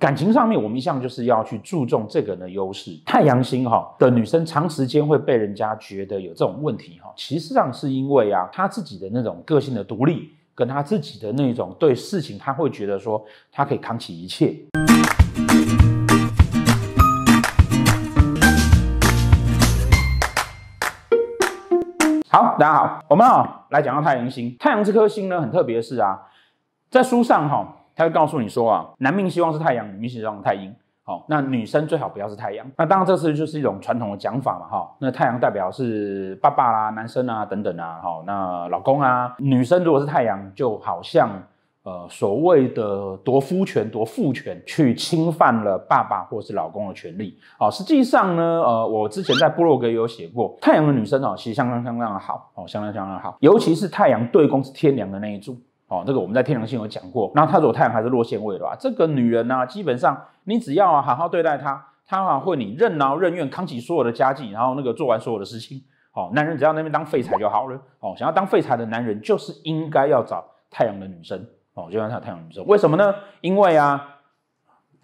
感情上面，我们一向就是要去注重这个呢优势。太阳星哈的女生，长时间会被人家觉得有这种问题哈。其实上是因为啊，她自己的那种个性的独立，跟她自己的那种对事情，她会觉得说她可以扛起一切。好，大家好，我们啊来讲到太阳星。太阳这颗星呢，很特别的是啊，在书上哈。他会告诉你说啊，男命希望是太阳，女命希望太阴。好，那女生最好不要是太阳。那当然，这是就是一种传统的讲法嘛，哈。那太阳代表是爸爸啦、男生啊等等啊，好，那老公啊。女生如果是太阳，就好像呃所谓的夺夫权、夺父权，去侵犯了爸爸或是老公的权利。好，实际上呢，呃，我之前在部落格有写过，太阳的女生哦，其实相当相当的好，哦，相当相当好，尤其是太阳对宫是天梁的那一柱。哦，这个我们在天狼星有讲过，那他如果太阳还是落线位的话，这个女人呢，基本上你只要啊好好对待她，她啊会你任劳任怨，扛起所有的家计，然后那个做完所有的事情。哦，男人只要那边当废柴就好了。哦，想要当废柴的男人，就是应该要找太阳的女生。哦，就要找太阳女生，为什么呢？因为啊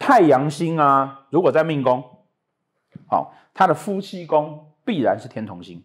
太阳星啊，如果在命宫，好，他的夫妻宫必然是天同星。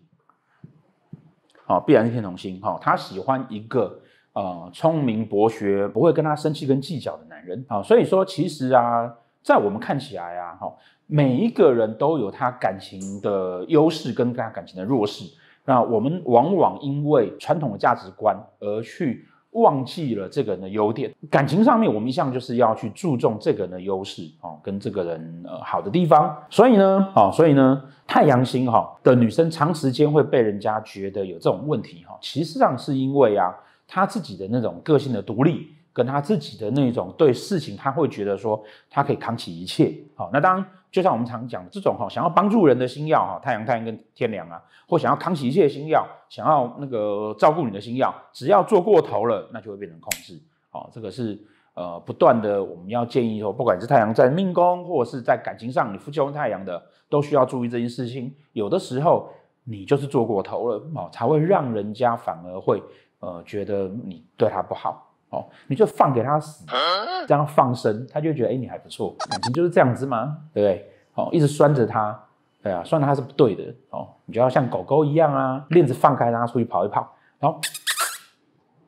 哦，必然是天同星。哈，他喜欢一个。呃，聪明博学，不会跟他生气跟计较的男人啊，所以说其实啊，在我们看起来啊，哈，每一个人都有他感情的优势跟他感情的弱势。那我们往往因为传统的价值观而去忘记了这个人的优点。感情上面，我们一向就是要去注重这个人的优势哦，跟这个人呃好的地方。所以呢，啊，所以呢，太阳星哈的女生长时间会被人家觉得有这种问题哈，其实上是因为啊。他自己的那种个性的独立，跟他自己的那种对事情，他会觉得说他可以扛起一切。好，那当然就像我们常讲，这种哈想要帮助人的星耀哈，太阳、太阳跟天梁啊，或想要扛起一切星耀，想要那个照顾你的星耀，只要做过头了，那就会变成控制。好，这个是呃不断的我们要建议说，不管是太阳在命宫，或者是在感情上，你夫妻宫太阳的，都需要注意这件事情。有的时候你就是做过头了，好，才会让人家反而会。呃，觉得你对他不好，哦，你就放给他死，这样放生，他就觉得哎你还不错，感情就是这样子嘛，对不对？哦，一直拴着他，对啊，拴着他是不对的，哦，你就要像狗狗一样啊，链子放开，让它出去跑一跑，然后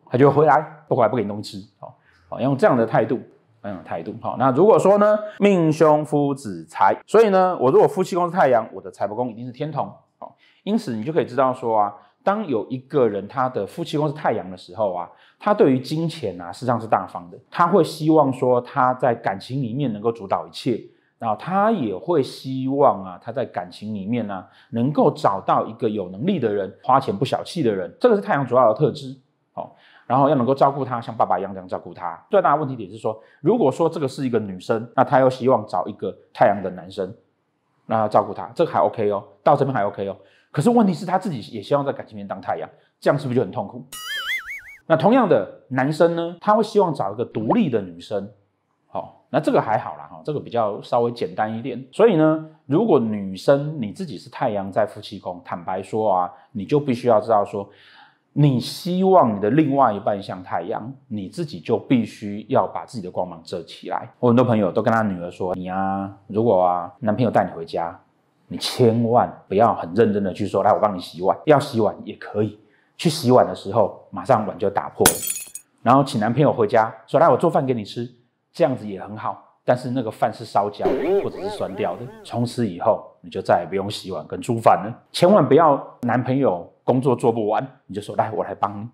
它就回来，不回来不给你东西吃，好，好，用这样的态度，那种的态度，好，那如果说呢，命凶夫子财，所以呢，我如果夫妻宫是太阳，我的财帛宫一定是天同，好，因此你就可以知道说啊。当有一个人他的夫妻宫是太阳的时候啊，他对于金钱啊，实际上是大方的。他会希望说他在感情里面能够主导一切，然后他也会希望啊，他在感情里面呢能够找到一个有能力的人，花钱不小气的人，这个是太阳主要的特质。好，然后要能够照顾他，像爸爸一样这样照顾他。最大的问题点是说，如果说这个是一个女生，那她又希望找一个太阳的男生，那要照顾她，这个还 OK 哦，到这边还 OK 哦。可是问题是他自己也希望在感情里面当太阳，这样是不是就很痛苦？那同样的男生呢，他会希望找一个独立的女生，好，那这个还好啦，哈，这个比较稍微简单一点。所以呢，如果女生你自己是太阳在夫妻宫，坦白说啊，你就必须要知道说，你希望你的另外一半像太阳，你自己就必须要把自己的光芒遮起来。我很多朋友都跟他女儿说，你啊，如果啊，男朋友带你回家。你千万不要很认真的去说，来我帮你洗碗，要洗碗也可以。去洗碗的时候，马上碗就打破了，然后请男朋友回家说来我做饭给你吃，这样子也很好。但是那个饭是烧焦的或者是酸掉的。从此以后你就再也不用洗碗跟煮饭了。千万不要男朋友工作做不完，你就说来我来帮你，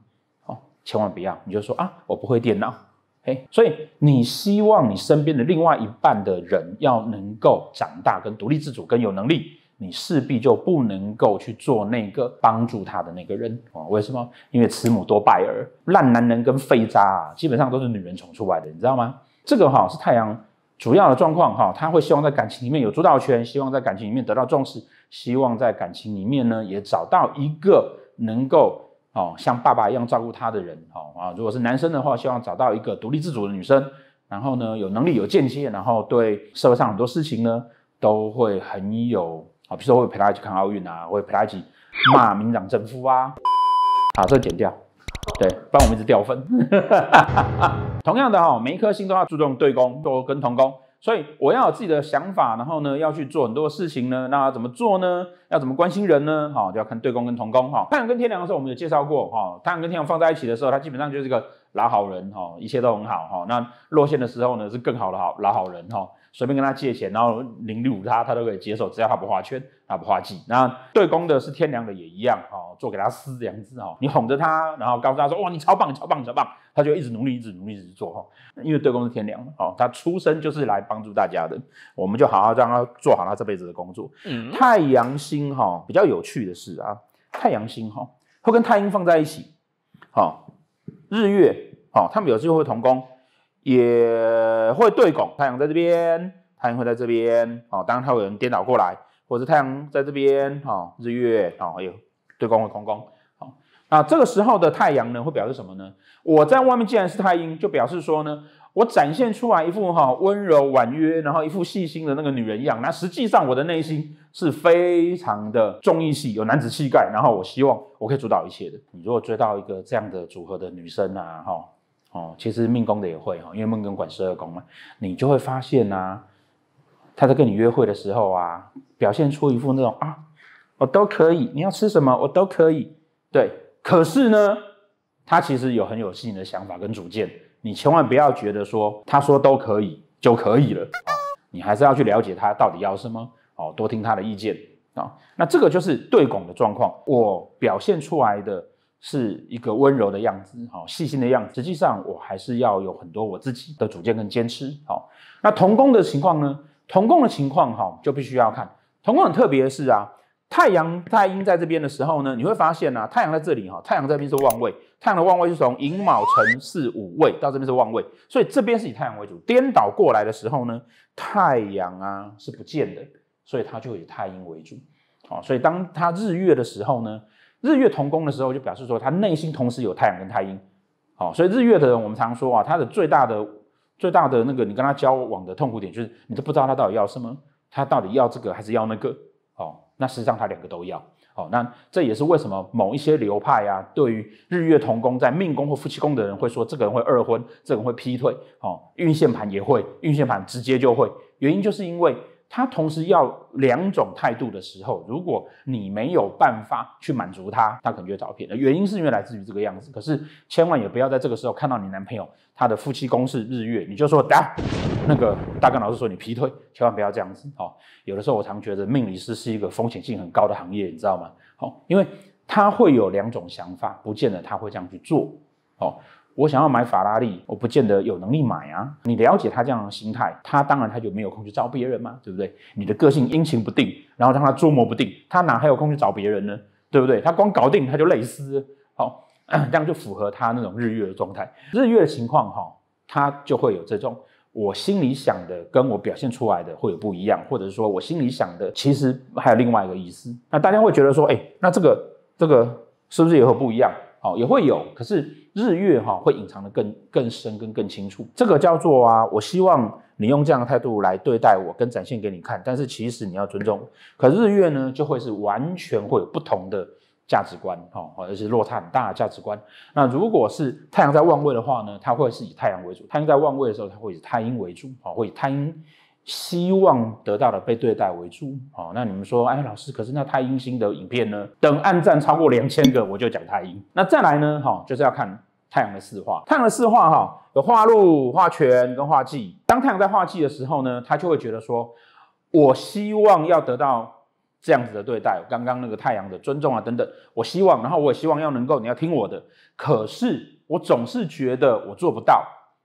哦，千万不要，你就说啊我不会电脑。哎，所以你希望你身边的另外一半的人要能够长大跟独立自主跟有能力，你势必就不能够去做那个帮助他的那个人啊？为什么？因为慈母多败儿，烂男人跟废渣啊，基本上都是女人宠出来的，你知道吗？这个哈是太阳主要的状况哈，他会希望在感情里面有主导权，希望在感情里面得到重视，希望在感情里面呢也找到一个能够。哦，像爸爸一样照顾他的人，哦啊，如果是男生的话，希望找到一个独立自主的女生，然后呢，有能力、有间解，然后对社会上很多事情呢，都会很有啊，比如说会陪他起看奥运啊，会陪他一起骂民党政府啊，好，这剪掉，对，帮我们一直掉分。同样的哈，每一颗星都要注重对攻都跟同工。所以我要有自己的想法，然后呢，要去做很多事情呢。那怎么做呢？要怎么关心人呢？好，就要看对公跟同工哈。太阳跟天梁的时候，我们有介绍过哈。太阳跟天梁放在一起的时候，它基本上就是一个。老好人哈，一切都很好哈。那落线的时候呢，是更好的好老好人哈，随便跟他借钱，然后凌辱他，他都可以接受，只要他不画圈，他不画忌。那对公的是天良的也一样哈，做给他施良子哈。你哄着他，然后告诉他说：“哇，你超棒，超棒，超棒！”他就一直努力，一直努力，一直做哈。因为对公是天良，哦，他出生就是来帮助大家的，我们就好好让他做好他这辈子的工作。嗯，太阳星哈比较有趣的是啊，太阳星哈会跟太阴放在一起，好。日月哦，他们有机会会同宫，也会对拱。太阳在这边，太阳会在这边哦。当然，它会有人颠倒过来，或者太阳在这边，哦，日月哦，有对宫会同宫。啊，这个时候的太阳呢，会表示什么呢？我在外面既然是太阴，就表示说呢，我展现出来一副哈温柔婉约，然后一副细心的那个女人样。那实际上我的内心是非常的重义气，有男子气概。然后我希望我可以主导一切的。你如果追到一个这样的组合的女生啊，哈哦，其实命宫的也会哈，因为命宫管十二宫嘛，你就会发现呐。她在跟你约会的时候啊，表现出一副那种啊，我都可以，你要吃什么，我都可以，对。可是呢，他其实有很有自己的想法跟主见，你千万不要觉得说他说都可以就可以了，你还是要去了解他到底要什么，哦，多听他的意见啊。那这个就是对拱的状况，我表现出来的是一个温柔的样子，好，细心的样子，实际上我还是要有很多我自己的主见跟坚持。好，那同工的情况呢？同工的情况哈，就必须要看同工很特别的是啊。太阳太阴在这边的时候呢，你会发现啊，太阳在这里哈，太阳这边是旺位，太阳的旺位是从寅卯辰巳午未到这边是旺位，所以这边是以太阳为主。颠倒过来的时候呢，太阳啊是不见的，所以它就以太阴为主。好，所以当它日月的时候呢，日月同宫的时候就表示说它内心同时有太阳跟太阴。好，所以日月的人我们常说啊，他的最大的最大的那个你跟他交往的痛苦点就是你都不知道他到底要什么，他到底要这个还是要那个。哦，那实际上他两个都要。哦，那这也是为什么某一些流派呀，对于日月同宫在命宫或夫妻宫的人，会说这个人会二婚，这个人会劈腿，哦，运线盘也会，运线盘直接就会，原因就是因为。他同时要两种态度的时候，如果你没有办法去满足他，他可能就会找骗。原因是因为来自于这个样子，可是千万也不要在这个时候看到你男朋友他的夫妻宫是日月，你就说打那个大刚老师说你劈腿，千万不要这样子哦。有的时候我常觉得命理师是一个风险性很高的行业，你知道吗？哦，因为他会有两种想法，不见得他会这样去做哦。我想要买法拉利，我不见得有能力买啊。你了解他这样的心态，他当然他就没有空去招别人嘛，对不对？你的个性阴晴不定，然后让他捉摸不定，他哪还有空去找别人呢？对不对？他光搞定他就累死。好，这样就符合他那种日月的状态。日月的情况哈，他就会有这种我心里想的跟我表现出来的会有不一样，或者说我心里想的其实还有另外一个意思。那大家会觉得说，哎，那这个这个是不是也有不一样？哦，也会有，可是日月哈会隐藏的更更深、更更清楚。这个叫做啊，我希望你用这样的态度来对待我，跟展现给你看。但是其实你要尊重。可日月呢，就会是完全会有不同的价值观，哦，而且落差很大的价值观。那如果是太阳在旺位的话呢，它会是以太阳为主；太阳在旺位的时候，它会以太阴为主，啊，会以太阴。希望得到的被对待为主，好，那你们说，哎，老师，可是那太阴星的影片呢？等暗赞超过两千个，我就讲太阴。那再来呢？哈，就是要看太阳的四化。太阳的四化，哈，有化禄、化权跟化忌。当太阳在化忌的时候呢，他就会觉得说，我希望要得到这样子的对待，刚刚那个太阳的尊重啊，等等。我希望，然后我也希望要能够，你要听我的。可是我总是觉得我做不到，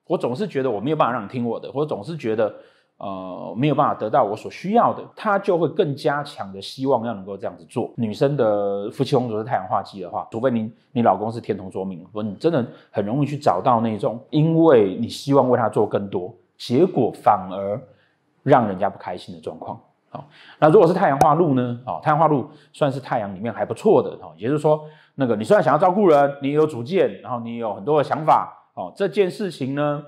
我总是觉得我没有办法让你听我的，我总是觉得。呃，没有办法得到我所需要的，他就会更加强的希望要能够这样子做。女生的夫妻宫如果是太阳化忌的话，除非你你老公是天同座命，不你真的很容易去找到那种，因为你希望为他做更多，结果反而让人家不开心的状况。好，那如果是太阳化禄呢？啊，太阳化禄算是太阳里面还不错的哦，也就是说，那个你虽然想要照顾人，你有主见，然后你有很多的想法哦，这件事情呢？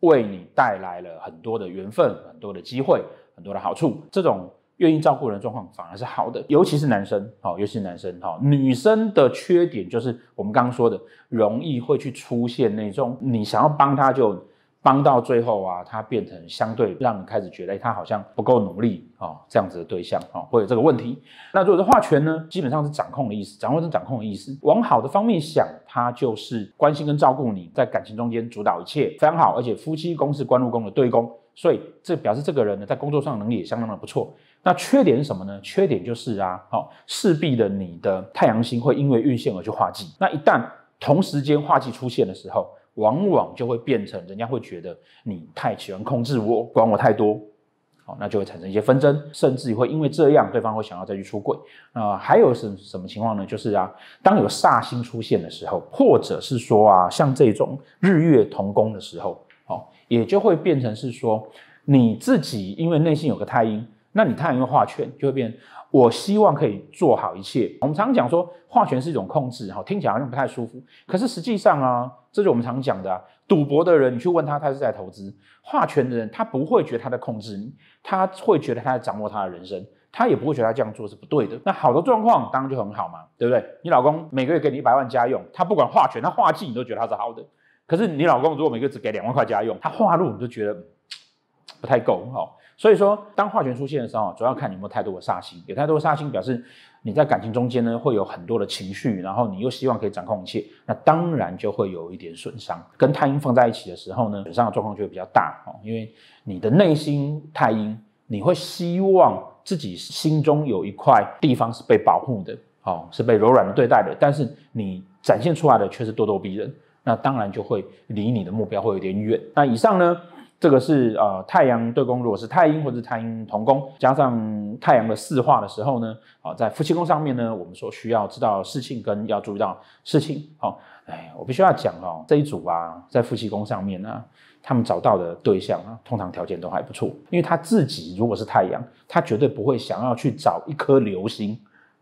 为你带来了很多的缘分、很多的机会、很多的好处。这种愿意照顾人的状况反而是好的，尤其是男生，哈，尤其是男生，哈。女生的缺点就是我们刚刚说的，容易会去出现那种你想要帮他就。帮到最后啊，他变成相对让你开始觉得，哎，他好像不够努力哦，这样子的对象啊，会有这个问题。那如果是划权呢，基本上是掌控的意思，掌握是掌控的意思。往好的方面想，他就是关心跟照顾你，在感情中间主导一切，非常好。而且夫妻宫是官禄宫的对宫，所以这表示这个人呢，在工作上能力也相当的不错。那缺点什么呢？缺点就是啊，好，势必的你的太阳星会因为运线而去化忌。那一旦同时间化忌出现的时候，往往就会变成人家会觉得你太喜欢控制我，管我太多，好，那就会产生一些纷争，甚至会因为这样，对方会想要再去出轨啊。还有什什么情况呢？就是啊，当有煞星出现的时候，或者是说啊，像这种日月同宫的时候，哦，也就会变成是说你自己因为内心有个太阴，那你太阳又化圈，就会变。我希望可以做好一切。我们常讲说，画权是一种控制，哈，听起来好像不太舒服。可是实际上啊，这就我们常讲的，赌博的人你去问他，他是在投资；画权的人他不会觉得他在控制，他会觉得他在掌握他的人生，他也不会觉得他这样做是不对的。那好的状况当然就很好嘛，对不对？你老公每个月给你一百万家用，他不管画权，他画技你都觉得他是好的。可是你老公如果每个月只给两万块家用，他话入你就觉得不太够，哈。所以说，当化权出现的时候，主要看你有没有太多的煞星。有太多的煞星，表示你在感情中间呢，会有很多的情绪，然后你又希望可以掌控一切，那当然就会有一点损伤。跟太阴放在一起的时候呢，损伤的状况就比较大哦，因为你的内心太阴，你会希望自己心中有一块地方是被保护的，哦，是被柔软的对待的。但是你展现出来的却是咄咄逼人，那当然就会离你的目标会有点远。那以上呢？这个是呃太阳对宫如果是太阴或者太阴同宫，加上太阳的四化的时候呢，啊，在夫妻宫上面呢，我们说需要知道事情跟要注意到事情。好，哎，我必须要讲哦，这一组啊，在夫妻宫上面呢，他们找到的对象啊，通常条件都还不错，因为他自己如果是太阳，他绝对不会想要去找一颗流星，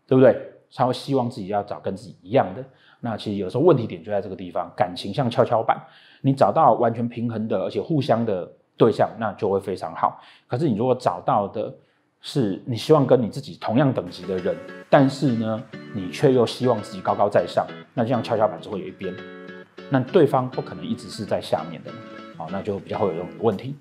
对不对？才会希望自己要找跟自己一样的。那其实有时候问题点就在这个地方。感情像跷跷板，你找到完全平衡的，而且互相的对象，那就会非常好。可是你如果找到的是你希望跟你自己同样等级的人，但是呢，你却又希望自己高高在上，那这样跷跷板就会有一边，那对方不可能一直是在下面的，好，那就比较会有这种问题。